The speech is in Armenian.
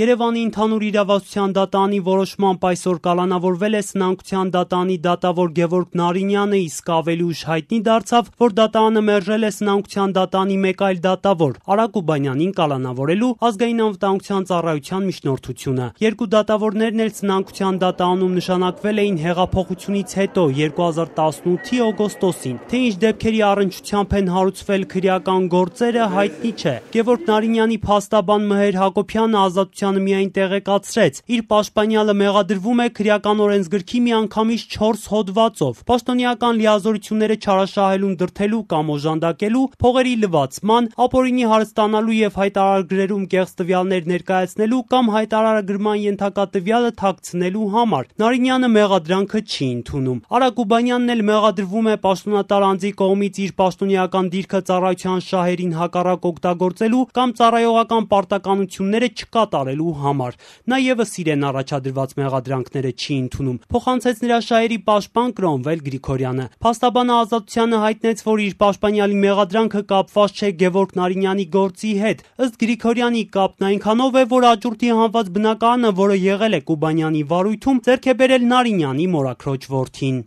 Երևանի ընդհանուր իրավասության դատարանի որոշմամբ այսօր կալանավորվել է սնանկության դատարանի դատավոր Գևորգ Նարինյանը, իսկ ավելի ուշ հայտնի դարձավ, որ դատարանը մերժել է սնանկության դատարանի մեկ այլ դատավոր՝ Արա Կուբանյանին կալանավորելու Ազգային անվտանգության ծառայության միջնորդությունը։ Երկու դատավորներն էլ սնանկության դատարանում նշանակվել էին հեղափոխությունից հետո 2018-ի օգոստոսին։ Թե ինչ դեպքերի առնչությամբ են հարուցվել քրեական գործերը հայտնի չէ։ Գևորգ Նարինյանի փաստաբան Մհեր Հակոբյանը Ազատության Սարգսյանը միայն տեղեկացրեց։ Իր պաշտպանյալը մեղադրվում է քրեական օրենսգրքի միանգամից 4 հոդվածով՝ պաշտոնեական լիազորությունները չարաշահելուն դրդելու կամ օժանդակելու, փողերի լվացման, ապօրինի հարստանալու եւ հայտարարագրերում կեղծ տվյալներ ներկայացնելու կամ հայտարարագրման ենթակա տվյալը թաքցնելու համար։ Նարինյանը մեղադրանքը չի ընդունում։ Արա Կուբանյանն էլ մեղադրվում է պաշտոնատար անձի կողմից իր պաշտոնեական դիրքը ծառայության շահերին հակառակ օգտագործելու կամ ծառայողական պարտականությունները չկատարելու կատարելու համար։ Նա եւս իրեն առաջադրված մեղադրանքները չի ընդունում։ Փոխանցեց նրա շահերի պաշտպան Կրոմվել Գրիգորյանը։ Փաստաբանը Ազատությանը հայտնեց, որ իր պաշտպանյալի մեղադրանքը կապված չէ Գևորգ Նարինյանի գործի հետ։ Ըստ Գրիգորյանի կապն այնքանով է, որ աճուրդի հանված բնականը, որը եղել է Կուբանյանի վարույթում, ձեռք է բերել Նարինյանի մորաքրոջ որդին։